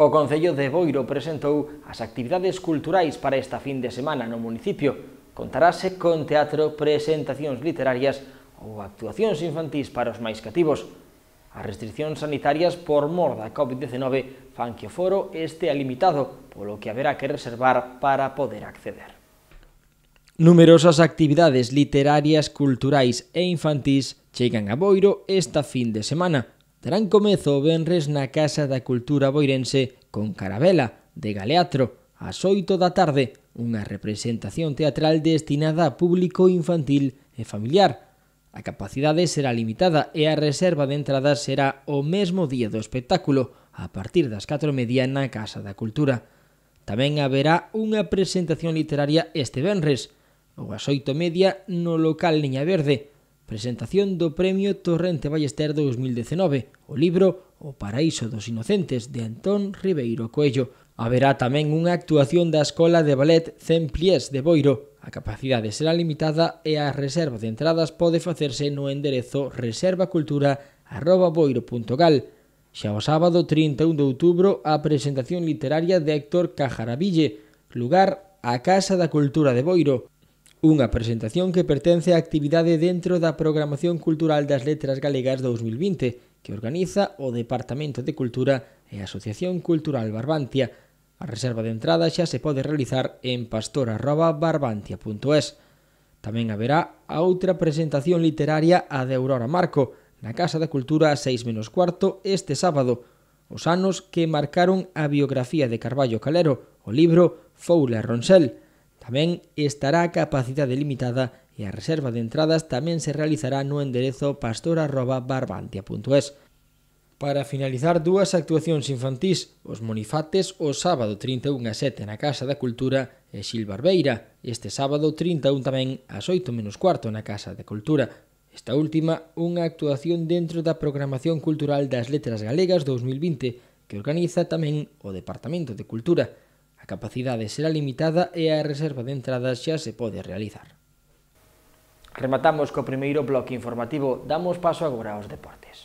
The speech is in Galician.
O Concello de Boiro presentou as actividades culturais para esta fin de semana no municipio. Contarase con teatro, presentacións literarias ou actuacións infantís para os máis cativos. As restriccións sanitarias por mor da COVID-19 fan que o foro este limitado, polo que haberá que reservar para poder acceder. Numerosas actividades literarias, culturais e infantís chegan a Boiro esta fin de semana, Terán comezo o venres na Casa da Cultura Boirense con Carabela, de Galeatro, ás 8 da tarde, unha representación teatral destinada a público infantil e familiar. A capacidade será limitada e a reserva de entradas será o mesmo día do espectáculo, a partir das 4:30 na Casa da Cultura. Tamén haberá unha presentación literaria este venres, ou xoito 8:30 no local Niña Verde, presentación do Premio Torrente Ballester 2019, o libro O Paraíso dos Inocentes de Antón Ribeiro Coello. Haberá tamén unha actuación da Escola de Ballet Zempliés de Boiro. A capacidade será limitada e a reserva de entradas pode facerse no enderezo reservacultura.boiro.gal. Xa o sábado 31 de outubro a presentación literaria de Héctor Cajaraville, lugar a Casa da Cultura de Boiro, Unha presentación que pertence á actividade dentro da Programación Cultural das Letras Galegas 2020, que organiza o Departamento de Cultura e a Asociación Cultural Barbantia. A reserva de entrada xa se pode realizar en pastora.barbantia.es. Tamén haberá outra presentación literaria a de Aurora Marco, na Casa da Cultura 6 menos cuarto este sábado, os anos que marcaron a biografía de Carballo Calero, o libro Foula Ronsel, Tamén estará a capacidade limitada e a reserva de entradas tamén se realizará no enderezo pastora.barbantia.es. Para finalizar, dúas actuacións infantís, os Monifates o sábado 31 a 7 na Casa da Cultura e Barbeira, este sábado 31 tamén ás 8 menos cuarto na Casa da Cultura. Esta última, unha actuación dentro da Programación Cultural das Letras Galegas 2020, que organiza tamén o Departamento de Cultura. A capacidade será limitada e a reserva de entradas xa se pode realizar. Rematamos co primeiro bloque informativo, damos paso agora aos deportes.